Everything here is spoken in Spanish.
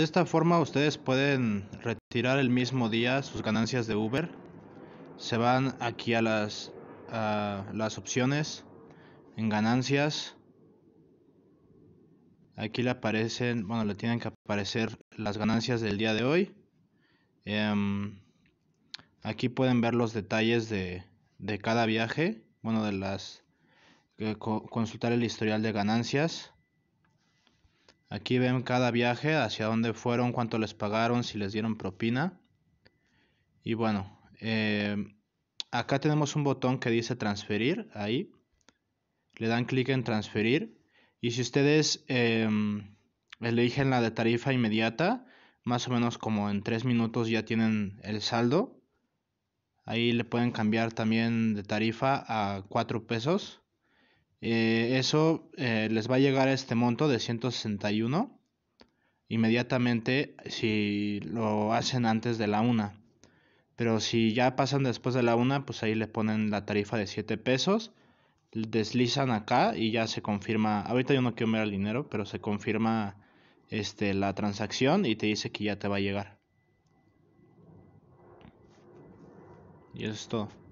De esta forma ustedes pueden retirar el mismo día sus ganancias de Uber. Se van aquí a las, las opciones en ganancias. Aquí le aparecen, bueno, le tienen que aparecer las ganancias del día de hoy. Em, aquí pueden ver los detalles de, cada viaje, bueno, de las, eh, consultar el historial de ganancias. Aquí ven cada viaje, hacia dónde fueron, cuánto les pagaron, si les dieron propina. Y bueno, eh, acá tenemos un botón que dice transferir, ahí. Le dan clic en transferir. Y si ustedes em, eligen la de tarifa inmediata, más o menos como en tres minutos ya tienen el saldo. Ahí le pueden cambiar también de tarifa a 4 pesos. Eh, eso eh, les va a llegar a este monto de 161 inmediatamente si lo hacen antes de la una Pero si ya pasan después de la 1, pues ahí le ponen la tarifa de 7 pesos. Deslizan acá y ya se confirma. Ahorita yo no quiero ver el dinero, pero se confirma este, la transacción y te dice que ya te va a llegar. Y eso es todo.